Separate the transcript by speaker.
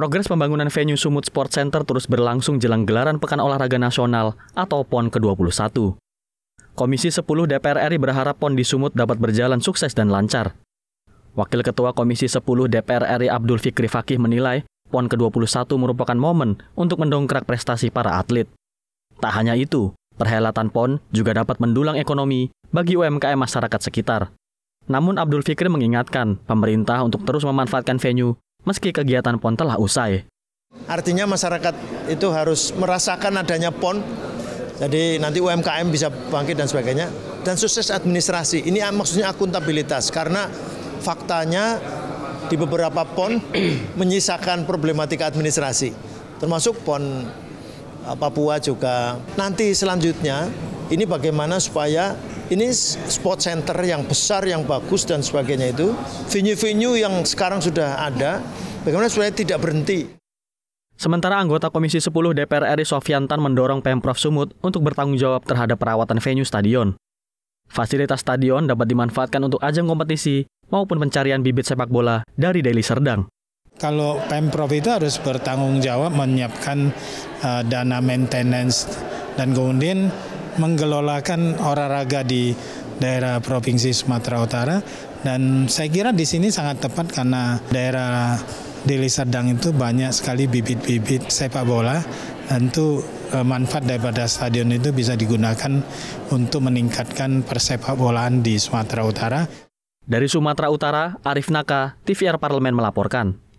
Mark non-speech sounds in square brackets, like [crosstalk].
Speaker 1: Progres pembangunan venue Sumut Sport Center terus berlangsung jelang gelaran Pekan Olahraga Nasional atau PON ke-21. Komisi 10 DPR RI berharap PON di Sumut dapat berjalan sukses dan lancar. Wakil Ketua Komisi 10 DPR RI Abdul Fikri Fakih menilai PON ke-21 merupakan momen untuk mendongkrak prestasi para atlet. Tak hanya itu, perhelatan PON juga dapat mendulang ekonomi bagi UMKM masyarakat sekitar. Namun Abdul Fikri mengingatkan pemerintah untuk terus memanfaatkan venue meski kegiatan PON telah usai.
Speaker 2: Artinya masyarakat itu harus merasakan adanya PON, jadi nanti UMKM bisa bangkit dan sebagainya. Dan sukses administrasi, ini maksudnya akuntabilitas, karena faktanya di beberapa PON [clears throat] menyisakan problematika administrasi, termasuk PON uh, Papua juga. Nanti selanjutnya, ini bagaimana supaya ini sport center yang besar, yang bagus dan sebagainya itu. Venue-venue yang sekarang sudah ada, bagaimana supaya tidak berhenti.
Speaker 1: Sementara anggota Komisi 10 DPR RI Sofiantan mendorong Pemprov Sumut untuk bertanggung jawab terhadap perawatan venue stadion. Fasilitas stadion dapat dimanfaatkan untuk ajang kompetisi maupun pencarian bibit sepak bola dari Deli Serdang.
Speaker 3: Kalau Pemprov itu harus bertanggung jawab menyiapkan uh, dana maintenance dan kemudian menggelolakan olahraga di daerah Provinsi Sumatera Utara dan saya kira di sini sangat tepat karena daerah Deli Serdang itu banyak sekali bibit-bibit sepak bola tentu e, manfaat daripada stadion itu bisa digunakan untuk meningkatkan persepak bolaan di Sumatera Utara.
Speaker 1: Dari Sumatera Utara, Arif Naka, TVR Parlemen melaporkan.